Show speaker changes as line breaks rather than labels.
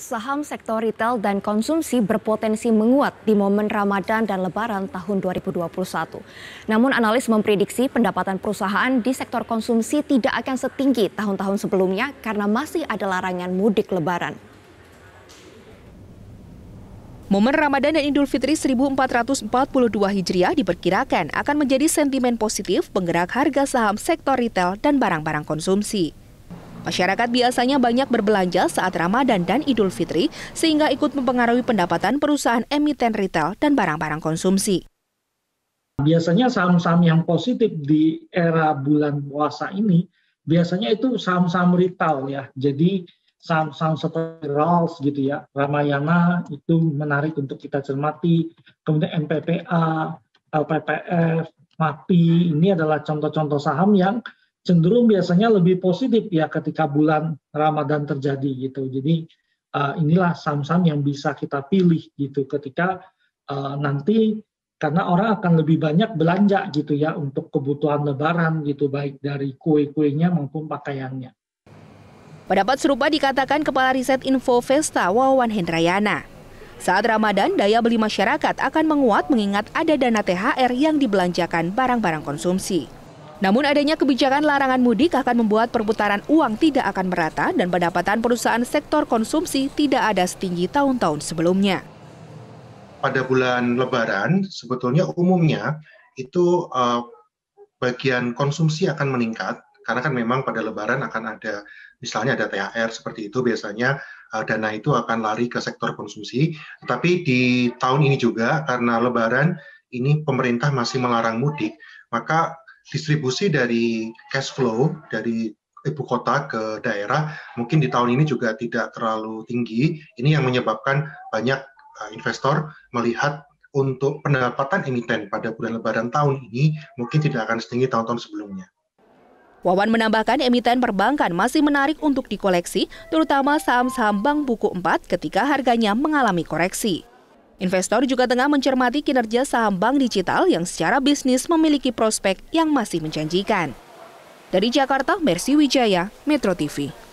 Saham sektor retail dan konsumsi berpotensi menguat di momen Ramadan dan Lebaran tahun 2021. Namun analis memprediksi pendapatan perusahaan di sektor konsumsi tidak akan setinggi tahun-tahun sebelumnya karena masih ada larangan mudik Lebaran. Momen Ramadan dan Idul Fitri 1442 Hijriah diperkirakan akan menjadi sentimen positif penggerak harga saham sektor retail dan barang-barang konsumsi. Masyarakat biasanya banyak berbelanja saat Ramadan dan Idul Fitri, sehingga ikut mempengaruhi pendapatan perusahaan emiten retail dan barang-barang konsumsi.
Biasanya saham-saham yang positif di era bulan puasa ini, biasanya itu saham-saham retail ya. Jadi saham-saham seperti Rolls gitu ya, Ramayana itu menarik untuk kita cermati. Kemudian MPPA, LPPF, MAPI, ini adalah contoh-contoh saham yang cenderung biasanya lebih positif ya ketika bulan Ramadan terjadi gitu. Jadi uh, inilah saham-saham yang bisa kita pilih gitu ketika uh, nanti karena orang akan lebih banyak belanja gitu ya untuk kebutuhan lebaran gitu baik dari kue-kuenya maupun pakaiannya.
Pendapat serupa dikatakan Kepala Riset Info Vesta Wawan Hendrayana. Saat Ramadan, daya beli masyarakat akan menguat mengingat ada dana THR yang dibelanjakan barang-barang konsumsi. Namun adanya kebijakan larangan mudik akan membuat perputaran uang tidak akan merata dan pendapatan perusahaan sektor konsumsi tidak ada setinggi tahun-tahun sebelumnya.
Pada bulan lebaran sebetulnya umumnya itu eh, bagian konsumsi akan meningkat karena kan memang pada lebaran akan ada misalnya ada THR seperti itu biasanya eh, dana itu akan lari ke sektor konsumsi. Tapi di tahun ini juga karena Lebaran ini pemerintah masih melarang mudik, maka distribusi dari cash flow dari ibu kota ke daerah mungkin di tahun ini juga tidak terlalu tinggi. Ini yang menyebabkan banyak eh, investor melihat untuk pendapatan emiten pada bulan lebaran tahun ini mungkin tidak akan setinggi tahun-tahun sebelumnya.
Wawan menambahkan emiten perbankan masih menarik untuk dikoleksi, terutama saham-saham bank buku 4 ketika harganya mengalami koreksi. Investor juga tengah mencermati kinerja saham bank digital yang secara bisnis memiliki prospek yang masih menjanjikan. Dari Jakarta, Mersi Wijaya, Metro TV.